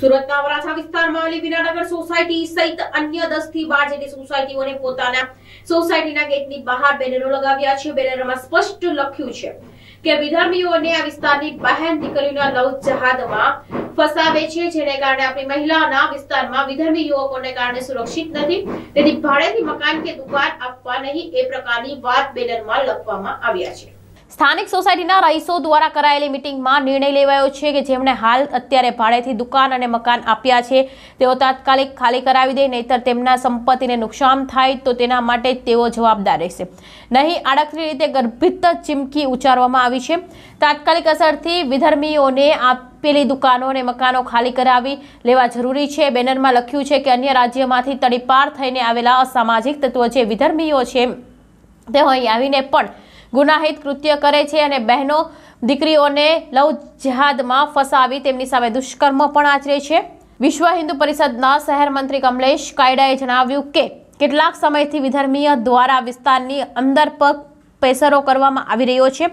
સુરતના વરાછા વિસ્તારમાં આવેલી વિનાનગર સોસાયટી સહિત અન્ય દસ થી બાર જેટલી સોસાયટીઓને પોતાના સોસાયટીના ગેટની બહાર બેનરો લગાવ્યા છે બેનરોમાં સ્પષ્ટ લખ્યું છે કે વિધર્મીઓને આ વિસ્તારની બહેન દીકરીઓના લવ જહાદમાં ફસાવે છે જેને કારણે આપણી મહિલાના વિસ્તારમાં વિધર્મી યુવકોને કારણે સુરક્ષિત નથી તેથી ભાડેથી મકાન કે દુકાન આપવા નહીં એ પ્રકારની વાત બેનરમાં લખવામાં આવ્યા છે સ્થાનિક સોસાયટીના રહીશો દ્વારા કરાયેલી મિટિંગમાં નિર્ણય લેવાયો છે કે જેમણે હાલ અત્યારે ભાડેથી દુકાન અને મકાન આપ્યા છે તેઓ તાત્કાલિક ખાલી કરાવી દે નહીતર તેમના સંપત્તિને નુકસાન થાય તો તેના માટે તેઓ જવાબદાર રહેશે નહીં આડકરી રીતે ગર્ભિત ચીમકી ઉચ્ચારવામાં આવી છે તાત્કાલિક અસરથી વિધર્મીઓને આપેલી દુકાનો અને મકાનો ખાલી કરાવી લેવા જરૂરી છે બેનરમાં લખ્યું છે કે અન્ય રાજ્યમાંથી તડીપાર થઈને આવેલા અસામાજિક તત્વો જે વિધર્મીઓ છે તે અહીં આવીને પણ ગુનાહિત કૃત્ય કરે છે અને બહેનો દીકરીઓને લવ જહાદમાં ફસાવી તેમની સામે દુષ્કર્મ પણ આચરે છે વિશ્વ હિન્દુ પરિષદના શહેર મંત્રી કમલેશ કાયડાએ જણાવ્યું કે કેટલાક સમયથી વિધર્મીય દ્વારા વિસ્તારની અંદર પગ પેસરો કરવામાં આવી રહ્યો છે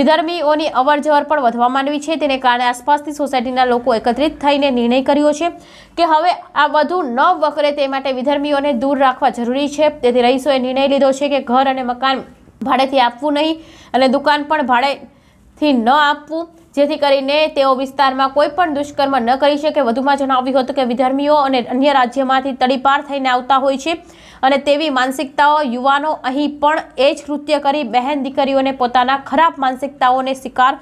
વિધર્મીઓની અવર જવર પણ વધવા માંડવી છે તેને કારણે આસપાસની સોસાયટીના લોકો એકત્રિત થઈને નિર્ણય કર્યો છે કે હવે આ વધુ ન વકરે તે માટે વિધર્મીઓને દૂર રાખવા જરૂરી છે તેથી રહીશોએ નિર્ણય લીધો છે કે ઘર અને મકાન ભાડેથી આપવું નહીં અને દુકાન પણ ભાડેથી ન આપવું જેથી કરીને તેઓ વિસ્તારમાં કોઈ પણ દુષ્કર્મ ન કરી શકે વધુમાં જણાવ્યું હતું કે વિધર્મીઓ અને અન્ય રાજ્યમાંથી તડીપાર થઈને આવતા હોય છે અને તેવી માનસિકતાઓ યુવાનો અહીં પણ એ જ કૃત્ય કરી બહેન દીકરીઓને પોતાના ખરાબ માનસિકતાઓને શિકાર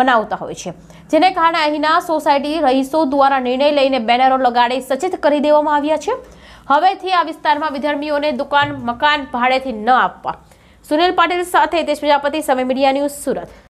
બનાવતા હોય છે જેને કારણે અહીંના સોસાયટી રહીશો દ્વારા નિર્ણય લઈને બેનરો લગાડી સચેત કરી દેવામાં આવ્યા છે હવેથી આ વિસ્તારમાં વિધર્મીઓને દુકાન મકાન ભાડેથી ન આપવા સુનિલ પાટીલ સાથે હિતેશ પ્રજાપતિ સમય મીડિયા ન્યૂઝ સુરત